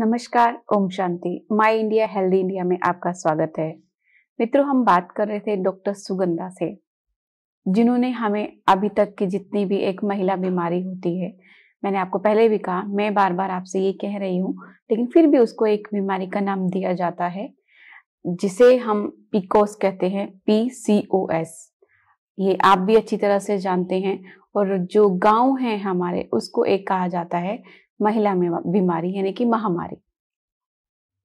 नमस्कार ओम शांति माय इंडिया हेल्दी इंडिया में आपका स्वागत है मित्रों हम बात कर रहे थे डॉक्टर सुगंधा से जिन्होंने हमें अभी तक की जितनी भी एक महिला बीमारी होती है मैंने आपको पहले भी कहा मैं बार बार आपसे ये कह रही हूँ लेकिन फिर भी उसको एक बीमारी का नाम दिया जाता है जिसे हम पिकोस कहते हैं पी सी ओ एस ये आप भी अच्छी तरह से जानते हैं और जो गांव है हमारे उसको एक कहा जाता है महिला में बीमारी यानी कि महामारी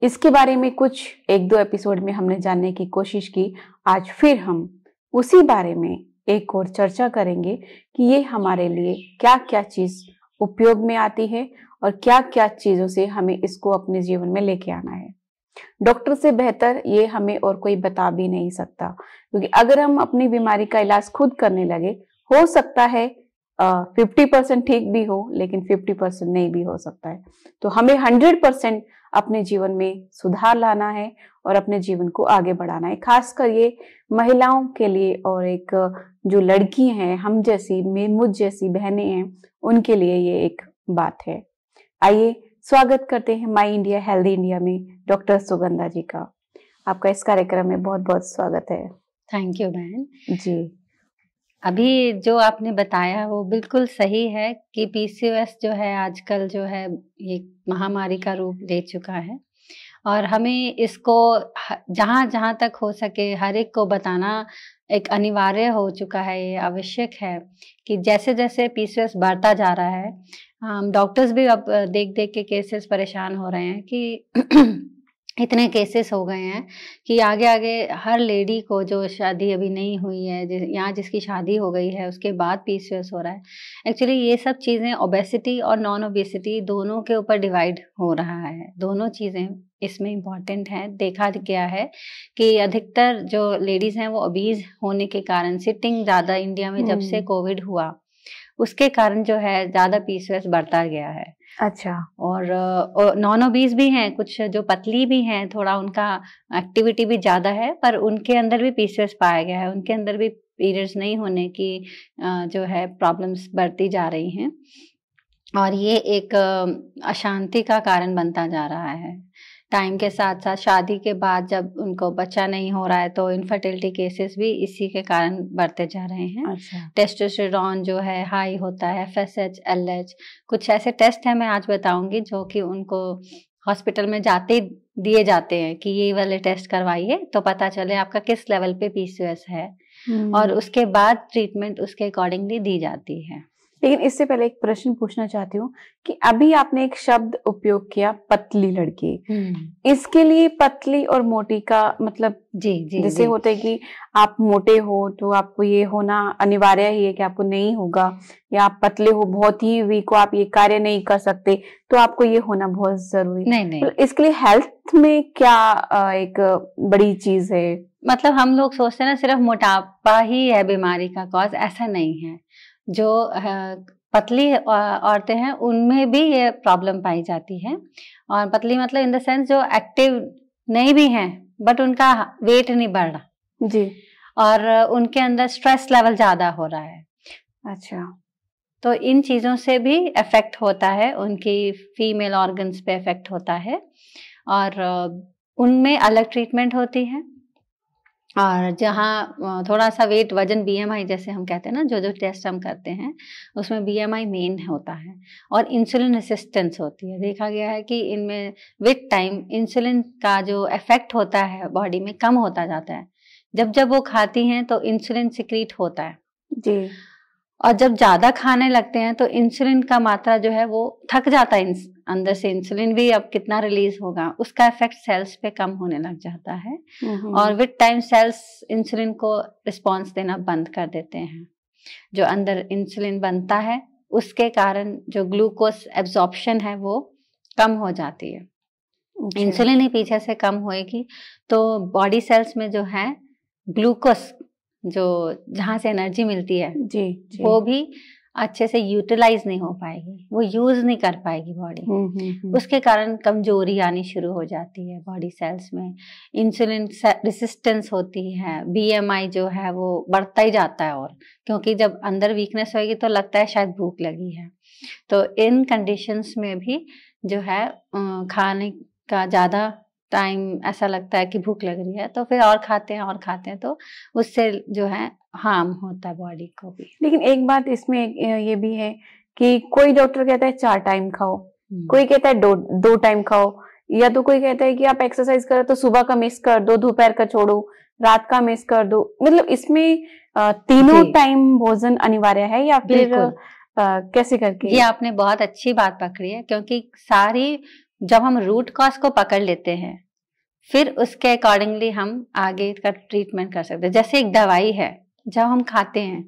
इसके बारे में कुछ एक दो एपिसोड में हमने जानने की कोशिश की आज फिर हम उसी बारे में एक और चर्चा करेंगे कि ये हमारे लिए क्या क्या चीज उपयोग में आती है और क्या क्या चीजों से हमें इसको अपने जीवन में लेके आना है डॉक्टर से बेहतर ये हमें और कोई बता भी नहीं सकता क्योंकि अगर हम अपनी बीमारी का इलाज खुद करने लगे हो सकता है फिफ्टी परसेंट ठीक भी हो लेकिन फिफ्टी परसेंट नहीं भी हो सकता है तो हमें हंड्रेड परसेंट अपने जीवन में सुधार लाना है और अपने जीवन को आगे बढ़ाना है खासकर ये महिलाओं के लिए और एक जो लड़की हैं हम जैसी मुझ जैसी बहनें हैं उनके लिए ये एक बात है आइए स्वागत करते हैं माई इंडिया हेल्दी इंडिया में डॉक्टर सुगंधा जी का आपका इस कार्यक्रम में बहुत बहुत स्वागत है थैंक यू बहन जी अभी जो आपने बताया वो बिल्कुल सही है कि पीसीओएस जो है आजकल जो है ये महामारी का रूप ले चुका है और हमें इसको जहाँ जहाँ तक हो सके हर एक को बताना एक अनिवार्य हो चुका है ये आवश्यक है कि जैसे जैसे पीसीओएस बढ़ता जा रहा है डॉक्टर्स भी अब देख देख के केसेस परेशान हो रहे हैं कि इतने केसेस हो गए हैं कि आगे आगे हर लेडी को जो शादी अभी नहीं हुई है यहाँ जिसकी शादी हो गई है उसके बाद पीसीओएस हो रहा है एक्चुअली ये सब चीज़ें ओबेसिटी और नॉन ओबेसिटी दोनों के ऊपर डिवाइड हो रहा है दोनों चीज़ें इसमें इम्पॉर्टेंट है देखा गया है कि अधिकतर जो लेडीज़ हैं वो ओबीज होने के कारण सिटिंग ज़्यादा इंडिया में जब से कोविड हम्म। हुआ उसके कारण जो है ज़्यादा पीसीओएस बढ़ता गया है अच्छा और, नॉन ओबीज भी हैं कुछ जो पतली भी हैं थोड़ा उनका एक्टिविटी भी ज़्यादा है पर उनके अंदर भी पीसीएस पाया गया है उनके अंदर भी पीरियड्स नहीं होने की जो है प्रॉब्लम्स बढ़ती जा रही हैं और ये एक अशांति का कारण बनता जा रहा है टाइम के साथ साथ शादी के बाद जब उनको बच्चा नहीं हो रहा है तो इनफर्टिलिटी केसेस भी इसी के कारण बढ़ते जा रहे हैं अच्छा। टेस्टोस्टेरॉन जो है हाई होता है F S H L H कुछ ऐसे टेस्ट हैं मैं आज बताऊंगी जो कि उनको हॉस्पिटल में जाते दिए जाते हैं कि ये वाले टेस्ट करवाइए तो पता चले आपका किस लेवल पे पीसीओएस है हम्म। और उसके बाद ट्रीटमेंट उसके अकॉर्डिंगली दी जाती है लेकिन इससे पहले एक प्रश्न पूछना चाहती हूँ कि अभी आपने एक शब्द उपयोग किया पतली लड़की हम्म। इसके लिए पतली और मोटी का मतलब जी जी जैसे होते कि आप मोटे हो तो आपको ये होना अनिवार्य ही है कि आपको नहीं होगा या आप पतले हो बहुत ही वीक हो आप ये कार्य नहीं कर सकते तो आपको ये होना बहुत जरूरी नहीं नहीं तो इसके लिए हेल्थ में क्या एक बड़ी चीज है मतलब हम लोग सोचते हैं ना सिर्फ मोटापा ही है बीमारी का कॉज ऐसा नहीं है जो पतली औरतें हैं उनमें भी ये प्रॉब्लम पाई जाती है और पतली मतलब इन द सेंस जो एक्टिव नहीं भी हैं बट उनका वेट नहीं बढ़ रहा जी और उनके अंदर स्ट्रेस लेवल ज्यादा हो रहा है अच्छा तो इन चीज़ों से भी इफेक्ट होता है उनकी फीमेल ऑर्गन्स पे इफेक्ट होता है और उनमें अलग ट्रीटमेंट होती है और जहाँ थोड़ा सा वेट वजन बीएमआई जैसे हम कहते हैं ना जो जो टेस्ट हम करते हैं उसमें बीएमआई मेन होता है और इंसुलिन रेसिस्टेंस होती है देखा गया है कि इनमें विथ टाइम इंसुलिन का जो इफेक्ट होता है बॉडी में कम होता जाता है जब जब वो खाती हैं तो इंसुलिन सिक्रीट होता है जी और जब ज़्यादा खाने लगते हैं तो इंसुलिन का मात्रा जो है वो थक जाता है अंदर से इंसुलिन भी अब कितना रिलीज होगा उसका इफेक्ट सेल्स पे कम होने लग जाता है और विद टाइम सेल्स इंसुलिन को रिस्पॉन्स देना बंद कर देते हैं जो अंदर इंसुलिन बनता है उसके कारण जो ग्लूकोज एब्जॉर्प्शन है वो कम हो जाती है इंसुलिन ही पीछे से कम होएगी तो बॉडी सेल्स में जो है ग्लूकोज जो जहाँ से एनर्जी मिलती है जी, जी वो भी अच्छे से यूटिलाइज नहीं हो पाएगी वो यूज नहीं कर पाएगी बॉडी हम्म, हम्म, हम्म। उसके कारण कमजोरी आनी शुरू हो जाती है बॉडी सेल्स में इंसुलिन रेसिस्टेंस होती है बीएमआई जो है वो बढ़ता ही जाता है और क्योंकि जब अंदर वीकनेस होगी तो लगता है शायद भूख लगी है तो इन कंडीशंस में भी जो है खाने का ज़्यादा टाइम ऐसा लगता है कि भूख लग रही है तो फिर और खाते हैं और खाते हैं तो उससे जो है हार्म होता है बॉडी को भी लेकिन एक बात इसमें ये भी है कि कोई डॉक्टर कहता है चार टाइम खाओ हम्म। कोई कहता है दो दो टाइम खाओ या तो कोई कहता है कि आप एक्सरसाइज करो तो सुबह का मिस कर दो दोपहर का छोड़ो रात का मिस कर दो मतलब इसमें तीनों टाइम भोजन अनिवार्य है या फिर आ, कैसे करके ये आपने बहुत अच्छी बात पकड़ी है क्योंकि सारी जब हम रूट कॉज को पकड़ लेते हैं फिर उसके अकॉर्डिंगली हम आगे का ट्रीटमेंट कर सकते हैं जैसे एक दवाई है जब हम खाते हैं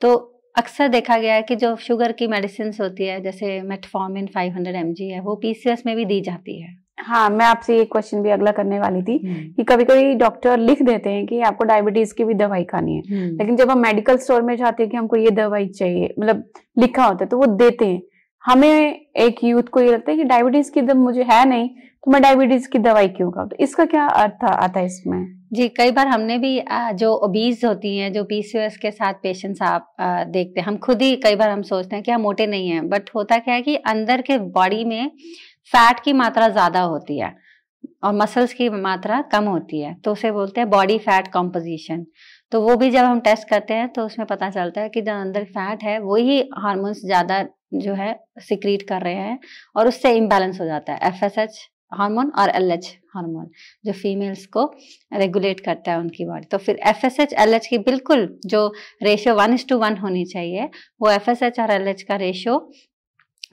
तो अक्सर देखा गया है कि जो शुगर की मेडिसिन होती है जैसे मेटफॉर्मिन 500 हंड्रेड है वो पीसीएस में भी दी जाती है हाँ मैं आपसे ये क्वेश्चन भी अगला करने वाली थी हम्म। कि कभी कभी डॉक्टर लिख देते हैं कि आपको डायबिटीज की भी दवाई खानी है हम्म। लेकिन जब हम मेडिकल स्टोर में जाते हैं कि हमको ये दवाई चाहिए मतलब लिखा होता है तो वो देते हैं हमें एक यूथ को ये लगता है कि डायबिटीज की दम मुझे है नहीं तो मैं डायबिटीज की दवाई क्यों खाऊं तो इसका क्या अर्थ आता है इसमें जी कई बार हमने भी जो ओबीज होती हैं जो पीसीओएस के साथ पेशेंट्स आप देखते हैं हम खुद ही कई बार हम सोचते हैं कि हम मोटे नहीं हैं बट होता क्या है कि अंदर के बॉडी में फैट की मात्रा ज्यादा होती है और मसल्स की मात्रा कम होती है तो उसे बोलते हैं बॉडी फैट कॉम्पोजिशन तो वो भी जब हम टेस्ट करते हैं तो उसमें पता चलता है कि जो अंदर फैट है वही हार्मोन्स ज़्यादा जो है सिक्रीट कर रहे हैं और उससे इम्बैलेंस हो जाता है एफ एस एच हार्मोन और एल एच हार्मोन जो फीमेल्स को रेगुलेट करता है उनकी बॉडी तो फिर F S H L H की बिल्कुल जो ratio one is to one होनी चाहिए वो एफ एस एच और एल एच का ratio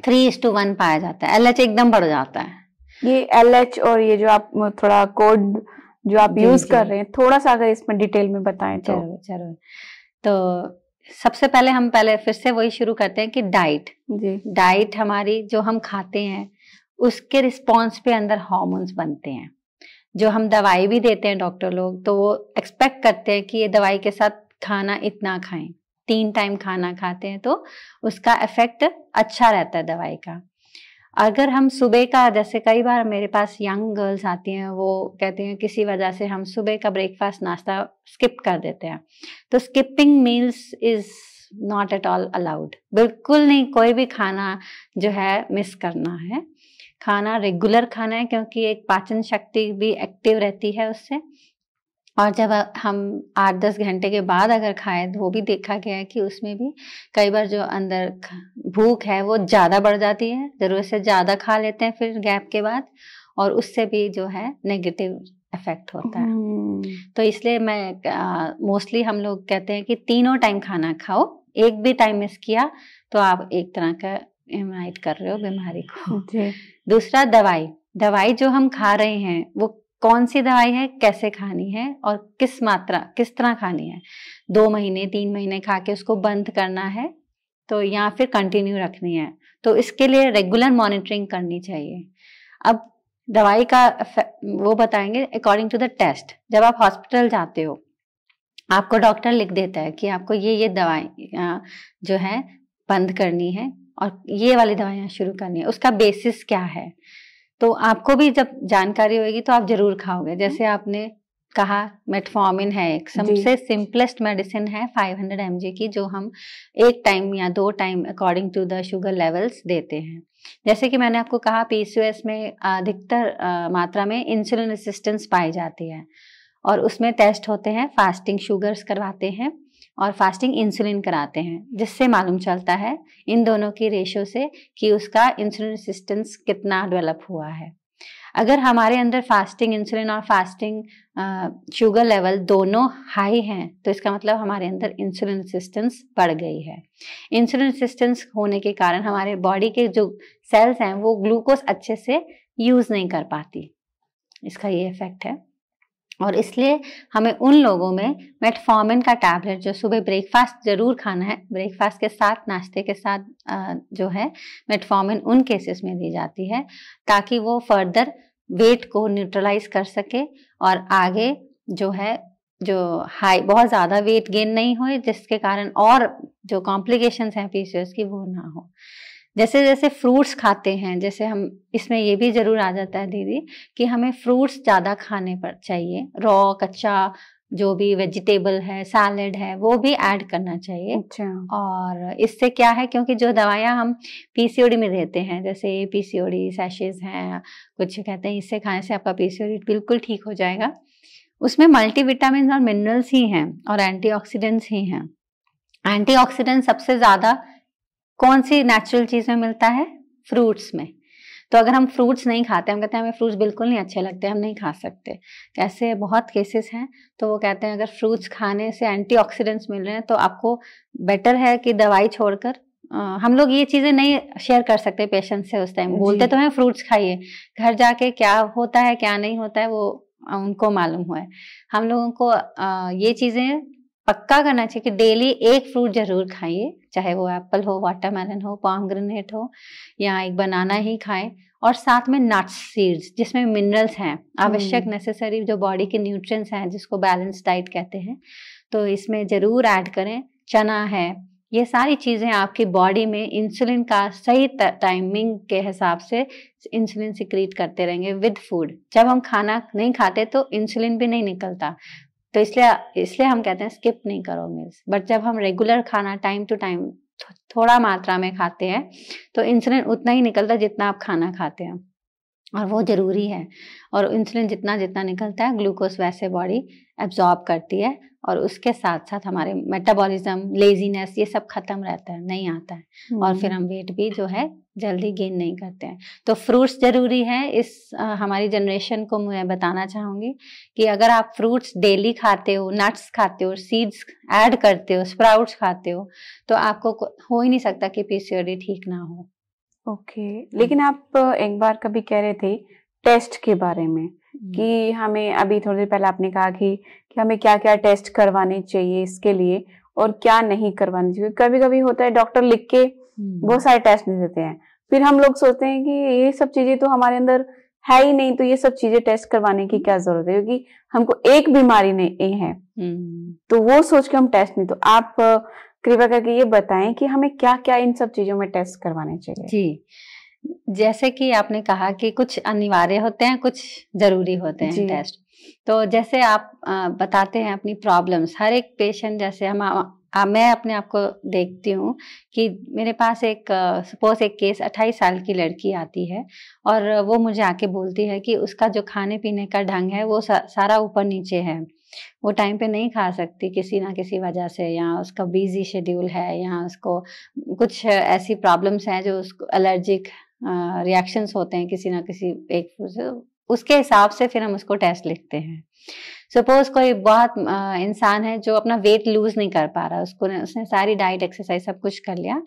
three is to one पाया जाता है एल एच एकदम बढ़ जाता है ये एल एच और ये जो आप थोड़ा कोड जो आप यूज कर रहे हैं थोड़ा सा अगर इसमें डिटेल में बताएं तो जरूर तो सबसे पहले हम पहले फिर से वही शुरू करते हैं कि डाइट डाइट हमारी जो हम खाते हैं उसके रिस्पॉन्स पे अंदर हॉर्मोन्स बनते हैं जो हम दवाई भी देते हैं डॉक्टर लोग तो वो एक्सपेक्ट करते हैं कि ये दवाई के साथ खाना इतना खाएं तीन टाइम खाना खाते हैं तो उसका इफेक्ट अच्छा रहता है दवाई का अगर हम सुबह का जैसे कई बार मेरे पास यंग गर्ल्स आती हैं वो कहते हैं किसी वजह से हम सुबह का ब्रेकफास्ट नाश्ता स्किप कर देते हैं तो skipping meals is not at all allowed बिल्कुल नहीं कोई भी खाना जो है मिस करना है खाना रेगुलर खाना है क्योंकि एक पाचन शक्ति भी एक्टिव रहती है उससे और जब हम आठ दस घंटे के बाद अगर खाएं तो वो भी देखा गया है कि उसमें भी कई बार जो अंदर भूख है वो ज़्यादा बढ़ जाती है ज़रूरत से ज़्यादा खा लेते हैं फिर गैप के बाद और उससे भी जो है नेगेटिव इफेक्ट होता है हम्म। तो इसलिए मैं मोस्टली हम लोग कहते हैं कि तीनों टाइम खाना खाओ एक भी टाइम मिस किया तो आप एक तरह का इन्वाइट कर रहे हो बीमारी को दूसरा दवाई दवाई जो हम खा रहे हैं वो कौन सी दवाई है कैसे खानी है और किस मात्रा किस तरह खानी है दो महीने तीन महीने खा के उसको बंद करना है तो या फिर कंटिन्यू रखनी है तो इसके लिए रेगुलर मॉनिटरिंग करनी चाहिए अब दवाई का वो बताएंगे अकॉर्डिंग टू द टेस्ट जब आप हॉस्पिटल जाते हो आपको डॉक्टर लिख देता है कि आपको ये ये दवाई जो है बंद करनी है और ये वाली दवाइयाँ शुरू करनी है उसका बेसिस क्या है तो आपको भी जब जानकारी होगी तो आप जरूर खाओगे हम्म। जैसे आपने कहा मेटफॉर्मिन है एक सबसे सिंपलेस्ट मेडिसिन है 500 एम की जो हम एक टाइम या दो time according to the sugar levels देते हैं जैसे कि मैंने आपको कहा पीसीएस में अधिकतर मात्रा में इंसुलिन रेसिस्टेंस पाई जाती है और उसमें टेस्ट होते हैं फास्टिंग शुगर्स करवाते हैं और फास्टिंग इंसुलिन कराते हैं जिससे मालूम चलता है इन दोनों की रेशो से कि उसका इंसुलिन रेसिस्टेंस कितना डेवलप हुआ है अगर हमारे अंदर फास्टिंग इंसुलिन और फास्टिंग शुगर लेवल दोनों हाई हैं तो इसका मतलब हमारे अंदर इंसुलिन रेसिस्टेंस बढ़ गई है इंसुलिन रेसिस्टेंस होने के कारण हमारे बॉडी के जो सेल्स हैं वो ग्लूकोज अच्छे से यूज़ नहीं कर पाती इसका ये इफेक्ट है और इसलिए हमें उन लोगों में मेटफॉर्मिन का टैबलेट जो सुबह ब्रेकफास्ट ज़रूर खाना है ब्रेकफास्ट के साथ नाश्ते के साथ जो है मेटफॉर्मिन उन केसेस में दी जाती है ताकि वो फर्दर वेट को न्यूट्रलाइज कर सके और आगे जो है जो हाई बहुत ज़्यादा वेट गेन नहीं हो जिसके कारण और जो कॉम्प्लिकेशन हैं पीसीओएस की वो ना हो जैसे जैसे फ्रूट्स खाते हैं जैसे हम इसमें ये भी जरूर आ जाता है दीदी कि हमें फ्रूट्स ज़्यादा खाने पर चाहिए रॉ कच्चा जो भी वेजिटेबल है सैलड है वो भी ऐड करना चाहिए अच्छा। और इससे क्या है क्योंकि जो दवाइयाँ हम पीसीओडी में देते हैं जैसे पीसीओडी सैशेज हैं कुछ कहते हैं इससे खाने से आपका पीसीओडी बिल्कुल ठीक हो जाएगा उसमें विटामिन और मिनरल्स ही हैं और एंटीऑक्सीडेंट्स ही हैं एंटीऑक्सीडेंट सबसे ज़्यादा कौन सी नेचुरल चीज में मिलता है फ्रूट्स में तो अगर हम फ्रूट्स नहीं खाते हम कहते हैं हमें फ्रूट्स बिल्कुल नहीं अच्छे लगते हम नहीं खा सकते तो ऐसे बहुत केसेस हैं तो वो कहते हैं अगर फ्रूट्स खाने से एंटीऑक्सीडेंट्स मिल रहे हैं तो आपको बेटर है कि दवाई छोड़कर आ, हम लोग ये चीज़ें नहीं शेयर कर सकते पेशेंट से उस टाइम बोलते तो हैं फ्रूट्स खाइए घर जाके क्या होता है क्या नहीं होता है वो उनको मालूम हुआ है हम लोगों को आ, ये चीज़ें पक्का करना चाहिए कि डेली एक फ्रूट जरूर खाइए चाहे वो एप्पल हो वाटरमेलन हो पॉमग्रेनेट हो या एक बनाना ही खाएं और साथ में नट्स सीड्स जिसमें मिनरल्स हैं आवश्यक नेसेसरी हम्म। जो बॉडी के न्यूट्रिएंट्स हैं जिसको बैलेंस डाइट कहते हैं तो इसमें ज़रूर ऐड करें चना है ये सारी चीज़ें आपकी बॉडी में इंसुलिन का सही टाइमिंग के हिसाब से इंसुलिन सिक्रीट करते रहेंगे विद फूड जब हम खाना नहीं खाते तो इंसुलिन भी नहीं निकलता तो इसलिए इसलिए हम कहते हैं स्किप नहीं करो मील्स बट जब हम रेगुलर खाना टाइम टू टाइम थोड़ा मात्रा में खाते हैं तो इंसुलिन उतना ही निकलता है जितना आप खाना खाते हैं और वो ज़रूरी है और इंसुलिन जितना जितना निकलता है ग्लूकोज वैसे बॉडी एब्जॉर्ब करती है और उसके साथ साथ हमारे मेटाबॉलिज्म लेजीनेस ये सब खत्म रहता है नहीं आता है और फिर हम्म। हम वेट भी जो है जल्दी गेन नहीं करते हैं तो फ्रूट्स ज़रूरी है इस आ, हमारी जनरेशन को मैं बताना चाहूँगी कि अगर आप फ्रूट्स डेली खाते हो नट्स खाते हो सीड्स ऐड करते हो स्प्राउट्स खाते हो तो आपको हो ही नहीं सकता कि पीसीओडी ठीक ना हो ओके हम्म। लेकिन आप एक बार कभी कह रहे थे टेस्ट के बारे में हम्म। कि हमें अभी थोड़ी देर पहले आपने कहा कि कि हमें क्या क्या टेस्ट करवाने चाहिए इसके लिए और क्या नहीं करवाने चाहिए कभी कभी होता है डॉक्टर लिख के हम्म। बहुत सारे टेस्ट नहीं देते हैं फिर हम लोग सोचते हैं कि ये सब चीजें तो हमारे अंदर है ही नहीं तो ये सब चीजें टेस्ट करवाने की क्या जरूरत है क्योंकि हमको एक बीमारी नहीं है तो वो सोच के हम टेस्ट नहीं तो आप कृपया करके ये बताएं कि हमें क्या क्या इन सब चीजों में टेस्ट करवाने चाहिए जी जैसे कि आपने कहा कि कुछ अनिवार्य होते हैं कुछ जरूरी होते हैं टेस्ट तो जैसे आप बताते हैं अपनी प्रॉब्लम्स हर एक पेशेंट जैसे हम आ, मैं अपने आप को देखती हूँ कि मेरे पास एक सपोज एक केस 28 साल की लड़की आती है और वो मुझे आके बोलती है कि उसका जो खाने पीने का ढंग है वो सा, सारा ऊपर नीचे है वो टाइम पे नहीं खा सकती किसी ना किसी वजह से या उसका बिजी शेड्यूल है या उसको कुछ ऐसी प्रॉब्लम्स हैं जो उसको एलर्जिक रिएक्शंस होते हैं किसी ना किसी एक उसके हिसाब से फिर हम उसको टेस्ट लिखते हैं सपोज कोई बहुत इंसान है जो अपना वेट लूज नहीं कर पा रहा उसको उसने सारी डाइट एक्सरसाइज सब कुछ कर लिया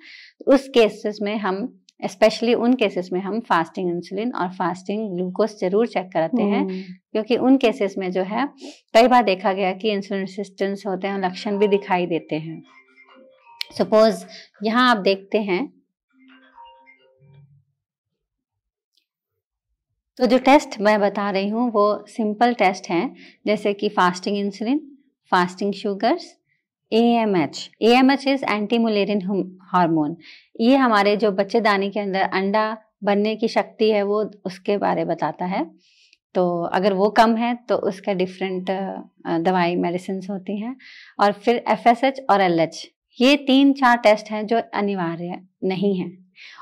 तो उस केसेस में हम स्पेशली उन केसेस में हम फास्टिंग इंसुलिन और फास्टिंग ग्लूकोज जरूर चेक कराते हैं हम्म। क्योंकि उन केसेस में जो है कई बार देखा गया कि इंसुलिन रेसिस्टेंस होते हैं लक्षण भी दिखाई देते हैं सपोज यहाँ आप देखते हैं तो जो टेस्ट मैं बता रही हूँ वो सिंपल टेस्ट हैं जैसे कि fasting insulin fasting sugars A M H A M H is antimullerian hormone ये हमारे जो बच्चेदानी के अंदर अंडा बनने की शक्ति है वो उसके बारे बताता है तो अगर वो कम है तो उसका डिफरेंट दवाई मेडिसिन होती हैं और फिर एफ और एल ये तीन चार टेस्ट हैं जो अनिवार्य नहीं हैं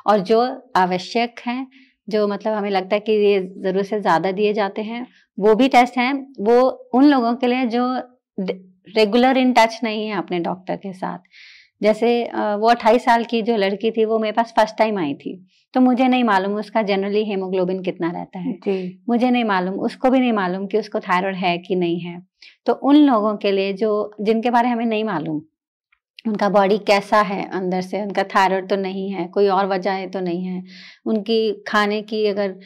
और जो आवश्यक हैं जो मतलब हमें लगता है कि ये ज़रूरत से ज़्यादा दिए जाते हैं वो भी टेस्ट हैं वो उन लोगों के लिए जो रेगुलर इन टच नहीं है अपने डॉक्टर के साथ जैसे वो अट्ठाईस साल की जो लड़की थी वो मेरे पास फर्स्ट टाइम आई थी तो मुझे नहीं मालूम उसका जनरली हेमोग्लोबिन कितना रहता है जी. मुझे नहीं मालूम उसको भी नहीं मालूम कि उसको थायराइड है कि नहीं है तो उन लोगों के लिए जो जिनके बारे हमें नहीं मालूम उनका बॉडी कैसा है अंदर से उनका थायराइड तो नहीं है कोई और वजह तो नहीं है उनकी खाने की अगर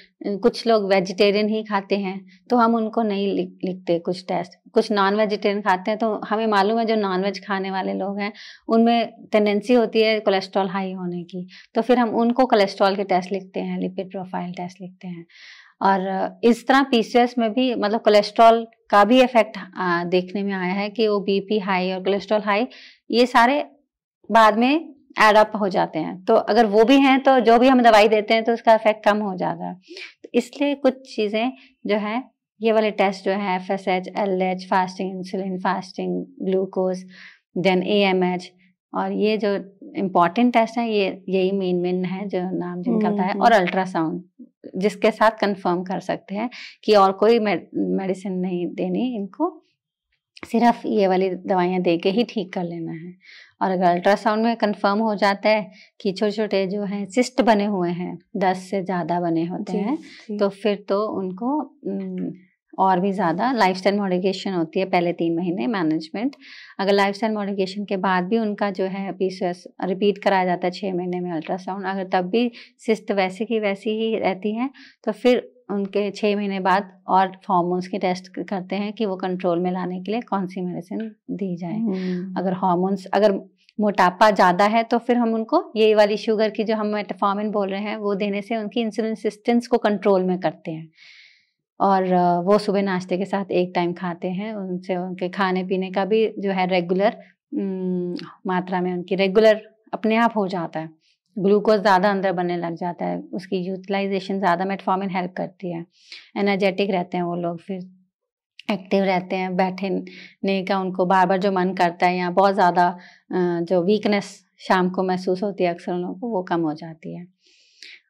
कुछ लोग वेजिटेरियन ही खाते हैं तो हम उनको नहीं लिखते कुछ टेस्ट कुछ नॉन वेजिटेरियन खाते हैं तो हमें मालूम है जो नॉन वेज खाने वाले लोग हैं उनमें टेंडेंसी होती है कोलेस्ट्रॉल हाई होने की तो फिर हम उनको कोलेस्ट्रॉल के टेस्ट लिखते हैं लिपिड प्रोफाइल टेस्ट लिखते हैं और इस तरह पीसीएस में भी मतलब कोलेस्ट्रॉल का भी इफेक्ट देखने में आया है कि वो बीपी हाई और कोलेस्ट्रॉल हाई ये सारे बाद में एड अप हो जाते हैं तो अगर वो भी हैं तो जो भी हम दवाई देते हैं तो उसका इफेक्ट कम हो जाता है तो इसलिए कुछ चीज़ें जो है ये वाले टेस्ट जो है F S H L H fasting insulin fasting glucose then A M H और ये जो इम्पोर्टेंट टेस्ट है ये यही मेन मेन है जो नाम जिनका है हम्म, हम्म। और अल्ट्रासाउंड जिसके साथ कंफर्म कर सकते हैं कि और कोई मेडिसिन नहीं देनी इनको सिर्फ ये वाली दवाइयाँ दे के ही ठीक कर लेना है और अगर अल्ट्रासाउंड में कंफर्म हो जाता है कि छोटे छोटे जो हैं सिस्ट बने हुए हैं दस से ज़्यादा बने होते हैं तो फिर तो उनको और भी ज़्यादा लाइफ स्टाइल मॉडिकेशन होती है पहले तीन महीने मैनेजमेंट अगर लाइफ स्टाइल मॉडिकेशन के बाद भी उनका जो है पी रिपीट कराया जाता है छः महीने में अल्ट्रासाउंड अगर तब भी सिस्ट वैसे की वैसी ही रहती है तो फिर उनके छः महीने बाद और हॉर्मोन्स के टेस्ट करते हैं कि वो कंट्रोल में लाने के लिए कौन सी मेडिसिन दी जाए हम्म। अगर हॉर्मोन्स अगर मोटापा ज़्यादा है तो फिर हम उनको ये वाली शुगर की जो हम मेटाफॉर्मिन बोल रहे हैं वो देने से उनकी इंसुलिन सिस्टेंस को कंट्रोल में करते हैं और वो सुबह नाश्ते के साथ एक टाइम खाते हैं उनसे उनके खाने पीने का भी जो है रेगुलर मात्रा में उनकी रेगुलर अपने आप हो जाता है ग्लूकोज ज़्यादा अंदर बनने लग जाता है उसकी यूटिलाइजेशन ज़्यादा मेटफॉर्मिन हेल्प करती है एनर्जेटिक रहते हैं वो लोग फिर एक्टिव रहते हैं बैठने का उनको बार बार जो मन करता है या बहुत ज़्यादा जो वीकनेस शाम को महसूस होती है अक्सर उन लोगों को वो कम हो जाती है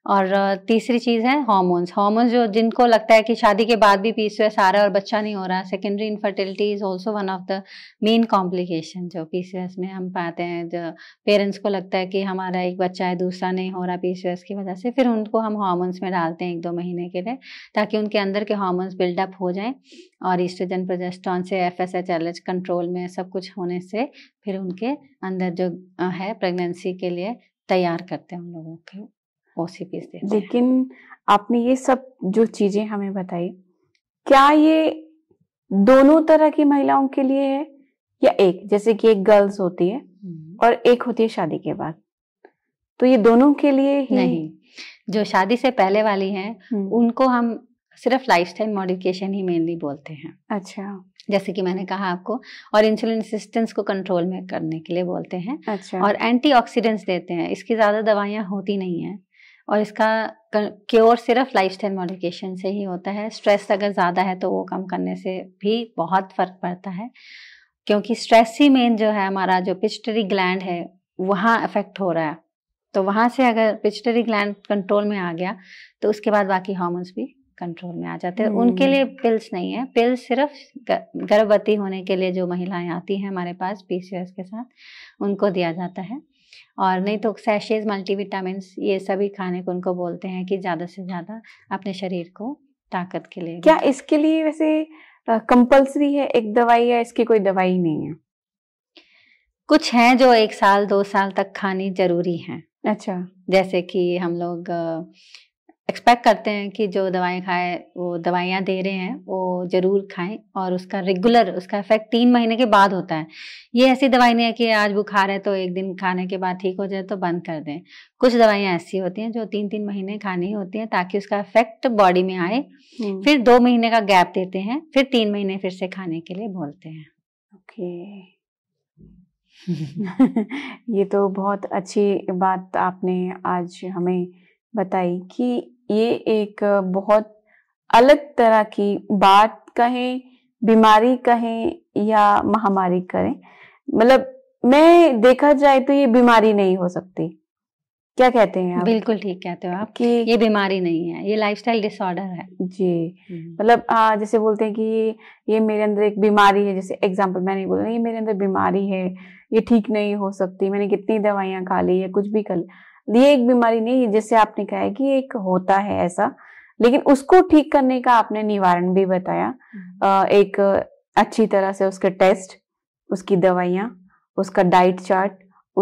और तीसरी चीज़ है हॉर्मोन्स हॉर्मोन्स जो जिनको लगता है कि शादी के बाद भी एस आ रहा है और बच्चा नहीं हो रहा secondary infertility is also one of the main complication जो पीसीओएस में हम पाते हैं जो पेरेंट्स को लगता है कि हमारा एक बच्चा है दूसरा नहीं हो रहा पीसीओएस की वजह से फिर उनको हम हॉर्मोन्स में डालते हैं एक दो महीने के लिए ताकि उनके अंदर के हॉर्मोन्स बिल्डअप हो जाएँ और ईस्ट्रोजन प्रोजेस्टॉन से F S H L H control में सब कुछ होने से फिर उनके अंदर जो है प्रेगनेंसी के लिए तैयार करते हैं उन लोगों को ओसीपीस देते लेकिन आपने ये सब जो चीजें हमें बताई क्या ये दोनों तरह की महिलाओं के लिए है या एक जैसे कि एक गर्ल्स होती है हम्म। और एक होती है शादी के बाद तो ये दोनों के लिए ही नहीं जो शादी से पहले वाली हैं हम्म। उनको हम सिर्फ लाइफस्टाइल मॉडिफिकेशन ही मेनली बोलते हैं अच्छा जैसे कि मैंने कहा आपको और इंसुलिन रेसिस्टेंस को कंट्रोल में करने के लिए बोलते हैं अच्छा और एंटीऑक्सीडेंट्स देते हैं इसकी ज़्यादा दवाइयाँ होती नहीं है और इसका क्योर सिर्फ लाइफ स्टाइल मॉडिफिकेशन से ही होता है स्ट्रेस अगर ज़्यादा है तो वो कम करने से भी बहुत फ़र्क पड़ता है क्योंकि स्ट्रेस ही मेन जो है हमारा जो पिचटरी ग्लैंड है वहाँ अफेक्ट हो रहा है तो वहाँ से अगर पिचटरी ग्लैंड कंट्रोल में आ गया तो उसके बाद बाकी हॉर्मोन्स भी कंट्रोल में आ जाते हैं उनके हम्म। लिए पिल्स नहीं है पिल्स सिर्फ गर्भवती होने के लिए जो महिलाएं आती हैं हमारे पास पीसीएस के साथ उनको दिया जाता है और नहीं तो सैशेज मल्टीविटामिन ये सभी खाने को उनको बोलते हैं कि ज़्यादा से ज़्यादा अपने शरीर को ताकत के लिए क्या इसके लिए वैसे कंपलसरी है एक दवाई या इसकी कोई दवाई नहीं है कुछ हैं जो एक साल दो साल तक खानी जरूरी है अच्छा जैसे कि हम लोग एक्सपेक्ट करते हैं कि जो दवाएं खाए वो दवाइयाँ दे रहे हैं वो ज़रूर खाएं और उसका रेगुलर उसका इफेक्ट तीन महीने के बाद होता है ये ऐसी दवाई नहीं है कि आज बुखार है तो एक दिन खाने के बाद ठीक हो जाए तो बंद कर दें कुछ दवाइयाँ ऐसी होती हैं जो तीन तीन महीने खानी होती हैं ताकि उसका इफेक्ट बॉडी में आए हम्म। फिर दो महीने का गैप देते हैं फिर तीन महीने फिर से खाने के लिए बोलते हैं ओके ये तो बहुत अच्छी बात आपने आज हमें बताई कि ये एक बहुत अलग तरह की बात कहें बीमारी कहें या महामारी करें मतलब मैं देखा जाए तो ये बीमारी नहीं हो सकती क्या कहते हैं आप बिल्कुल ठीक कहते हो आप कि ये बीमारी नहीं है ये लाइफस्टाइल डिसऑर्डर है जी हम्म। मतलब जैसे बोलते हैं कि ये मेरे अंदर एक बीमारी है जैसे एग्जांपल मैंने बोला ये मेरे अंदर बीमारी है ये ठीक नहीं हो सकती मैंने कितनी दवाइयाँ खा ली या कुछ भी कर ये एक बीमारी नहीं है जैसे आपने कहा है कि एक होता है ऐसा लेकिन उसको ठीक करने का आपने निवारण भी बताया हम्म। एक अच्छी तरह से उसके टेस्ट उसकी दवाइयाँ उसका डाइट चार्ट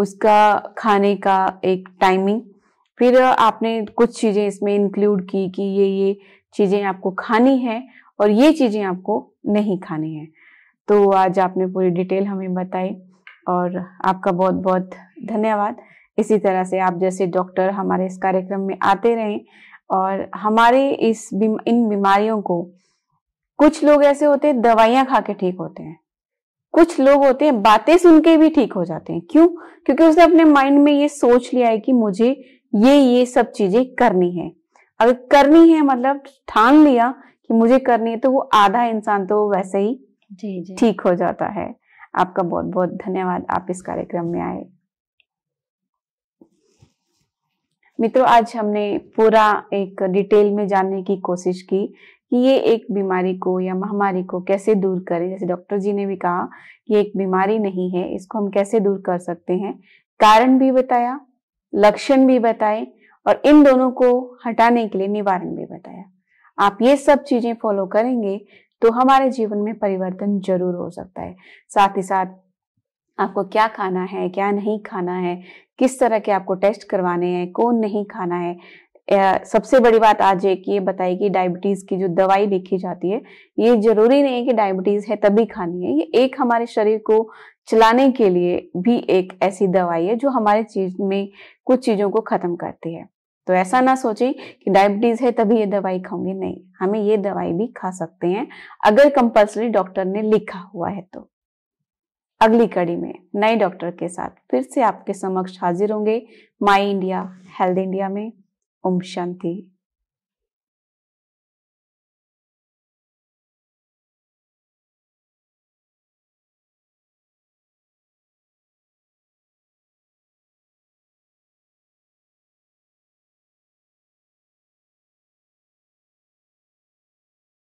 उसका खाने का एक टाइमिंग फिर आपने कुछ चीज़ें इसमें इंक्लूड की कि ये ये चीज़ें आपको खानी है और ये चीज़ें आपको नहीं खानी है तो आज आपने पूरी डिटेल हमें बताई और आपका बहुत बहुत धन्यवाद इसी तरह से आप जैसे डॉक्टर हमारे इस कार्यक्रम में आते रहें और हमारे इस बीम, इन बीमारियों को कुछ लोग ऐसे होते हैं दवाइयां खा के ठीक होते हैं कुछ लोग होते हैं बातें सुन के भी ठीक हो जाते हैं क्यों क्योंकि उसने अपने माइंड में ये सोच लिया है कि मुझे ये ये सब चीजें करनी है अगर करनी है मतलब ठान लिया कि मुझे करनी है तो वो आधा इंसान तो वैसे ही ठीक हो जाता है आपका बहुत बहुत धन्यवाद आप इस कार्यक्रम में आए मित्रों आज हमने पूरा एक डिटेल में जानने की कोशिश की कि ये एक बीमारी को या महामारी को कैसे दूर करें जैसे डॉक्टर जी ने भी कहा कि एक बीमारी नहीं है इसको हम कैसे दूर कर सकते हैं कारण भी बताया लक्षण भी बताए और इन दोनों को हटाने के लिए निवारण भी बताया आप ये सब चीजें फॉलो करेंगे तो हमारे जीवन में परिवर्तन जरूर हो सकता है साथ ही साथ आपको क्या खाना है क्या नहीं खाना है किस तरह के आपको टेस्ट करवाने हैं कौन नहीं खाना है सबसे बड़ी बात आज एक ये बताई कि डायबिटीज़ की जो दवाई लिखी जाती है ये जरूरी नहीं है कि डायबिटीज़ है तभी खानी है ये एक हमारे शरीर को चलाने के लिए भी एक ऐसी दवाई है जो हमारे चीज में कुछ चीज़ों को ख़त्म करती है तो ऐसा ना सोचें कि डायबिटीज़ है तभी ये दवाई खाऊंगी नहीं हमें ये दवाई भी खा सकते हैं अगर कंपल्सरी डॉक्टर ने लिखा हुआ है तो अगली कड़ी में नए डॉक्टर के साथ फिर से आपके समक्ष हाजिर होंगे माई इंडिया हेल्थ इंडिया में ओम शांति